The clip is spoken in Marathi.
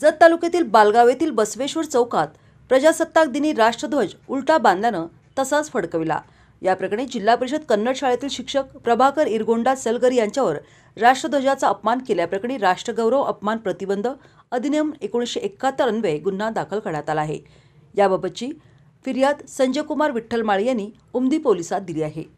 जत तालुक्यातील बालगाव येथील बसवेश्वर चौकात प्रजासत्ताक दिनी राष्ट्रध्वज उलटा बांधल्यानं तसाच फडकविला या प्रकरणी जिल्हा परिषद कन्नड शाळेतील शिक्षक प्रभाकर इरगोंडा सलगर यांच्यावर राष्ट्रध्वजाचा अपमान केल्याप्रकरणी राष्ट्रगौरव अपमान प्रतिबंध अधिनियम एकोणीसशे एकाहत्तर अन्वये गुन्हा दाखल करण्यात आला आहे याबाबतची फिर्याद संजयकुमार विठ्ठल यांनी उमदी पोलिसात दिली आहे